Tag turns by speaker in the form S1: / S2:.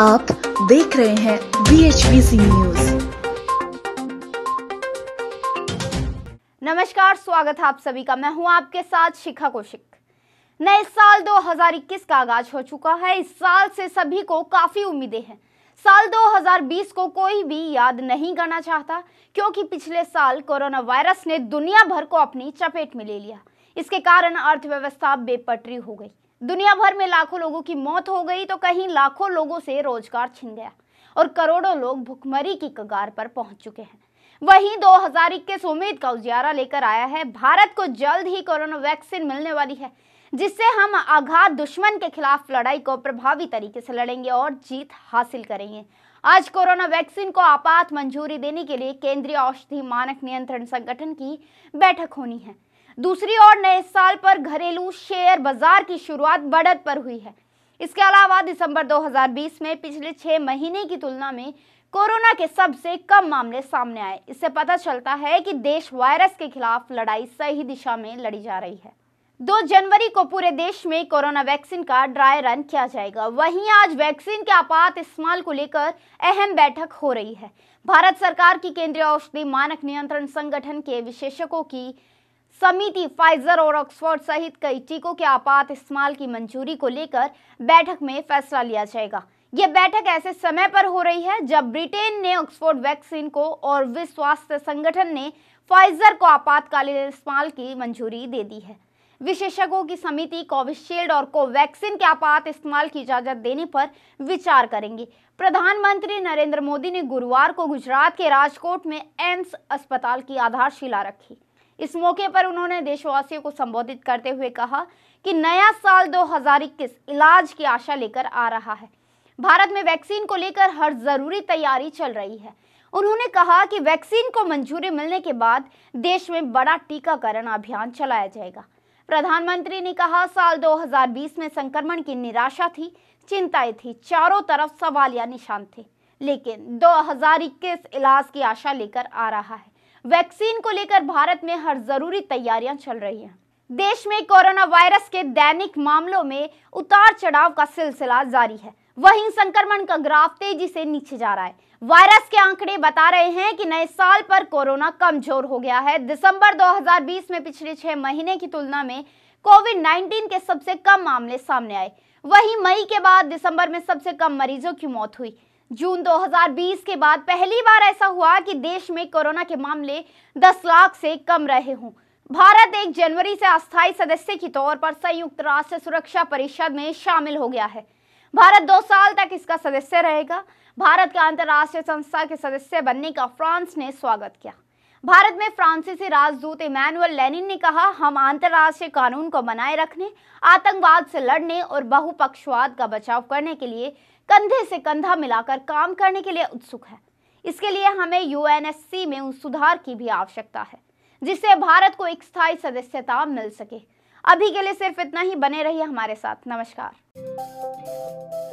S1: आप देख रहे हैं बी एच न्यूज नमस्कार स्वागत है आप सभी का मैं हूं आपके साथ शिखा कौशिक नए साल 2021 का आगाज हो चुका है इस साल से सभी को काफी उम्मीदें हैं साल 2020 को कोई भी याद नहीं करना चाहता क्योंकि पिछले साल कोरोना वायरस ने दुनिया भर को अपनी चपेट में ले लिया इसके कारण अर्थव्यवस्था बेपटरी हो गई दुनिया भर में लाखों लोगों की मौत हो गई तो कहीं लाखों लोगों से रोजगार छिन गया और करोड़ों लोग भुखमरी की कगार पर पहुंच चुके हैं वहीं 2021 उम्मीद का उजियारा लेकर आया है भारत को जल्द ही कोरोना वैक्सीन मिलने वाली है जिससे हम आघात दुश्मन के खिलाफ लड़ाई को प्रभावी तरीके से लड़ेंगे और जीत हासिल करेंगे आज कोरोना वैक्सीन को आपात मंजूरी देने के लिए केंद्रीय औषधि मानक नियंत्रण संगठन की बैठक होनी है दूसरी ओर नए साल पर घरेलू शेयर बाजार की शुरुआत बढ़त पर हुई है इसके अलावा दिसंबर 2020 में पिछले छह महीने की तुलना में कोरोना के सबसे कम मामले सामने आए इससे पता चलता है कि देश वायरस के खिलाफ लड़ाई सही दिशा में लड़ी जा रही है दो जनवरी को पूरे देश में कोरोना वैक्सीन का ड्राई रन किया जाएगा वहीं आज वैक्सीन के आपात इस्तेमाल को लेकर अहम बैठक हो रही है भारत सरकार की केंद्रीय औषधि मानक नियंत्रण संगठन के विशेषज्ञों की समिति फाइजर और ऑक्सफोर्ड सहित कई टीकों के आपात इस्तेमाल की मंजूरी को लेकर बैठक में फैसला लिया जाएगा ये बैठक ऐसे समय पर हो रही है जब ब्रिटेन ने ऑक्सफोर्ड वैक्सीन को और विश्व स्वास्थ्य संगठन ने फाइजर को आपातकालीन इस्तेमाल की मंजूरी दे दी है विशेषज्ञों की समिति कोविशील्ड और कोवैक्सीन के आपात इस्तेमाल की इजाजत देने पर विचार करेंगे प्रधानमंत्री नरेंद्र मोदी ने गुरुवार को गुजरात के राजकोट में एम्स अस्पताल की आधारशिला रखी इस मौके पर उन्होंने देशवासियों को संबोधित करते हुए कहा कि नया साल 2021 इलाज की आशा लेकर आ रहा है भारत में वैक्सीन को लेकर हर जरूरी तैयारी चल रही है उन्होंने कहा कि वैक्सीन को मंजूरी मिलने के बाद देश में बड़ा टीकाकरण अभियान चलाया जाएगा प्रधानमंत्री ने कहा साल 2020 में संक्रमण की निराशा थी चिंताएं थी चारों तरफ सवाल या निशान थे लेकिन 2021 इलाज की आशा लेकर आ रहा है वैक्सीन को लेकर भारत में हर जरूरी तैयारियां चल रही हैं देश में कोरोना वायरस के दैनिक मामलों में उतार चढ़ाव का सिलसिला जारी है वहीं संक्रमण का ग्राफ तेजी से नीचे जा रहा है वायरस के आंकड़े बता रहे हैं कि नए साल पर कोरोना कमजोर हो गया है दिसंबर 2020 में पिछले छह महीने की तुलना में कोविड 19 के सबसे कम मामले सामने आए वहीं मई के बाद दिसंबर में सबसे कम मरीजों की मौत हुई जून 2020 के बाद पहली बार ऐसा हुआ कि देश में कोरोना के मामले 10 लाख से कम रहे हों भारत एक जनवरी से अस्थायी सदस्य के तौर पर संयुक्त राष्ट्र सुरक्षा परिषद में शामिल हो गया है भारत दो साल तक इसका सदस्य रहेगा भारत का अंतर्राष्ट्रीय संस्था के सदस्य बनने का फ्रांस ने स्वागत किया भारत में फ्रांसीसी राजदूत इमैनुअल लेनिन ने कहा हम अंतर्राष्ट्रीय कानून को बनाए रखने आतंकवाद से लड़ने और बहुपक्षवाद का बचाव करने के लिए कंधे से कंधा मिलाकर काम करने के लिए उत्सुक है इसके लिए हमें यूएनएससी में उस सुधार की भी आवश्यकता है जिससे भारत को एक स्थायी सदस्यता मिल सके अभी के लिए सिर्फ इतना ही बने रहिए हमारे साथ नमस्कार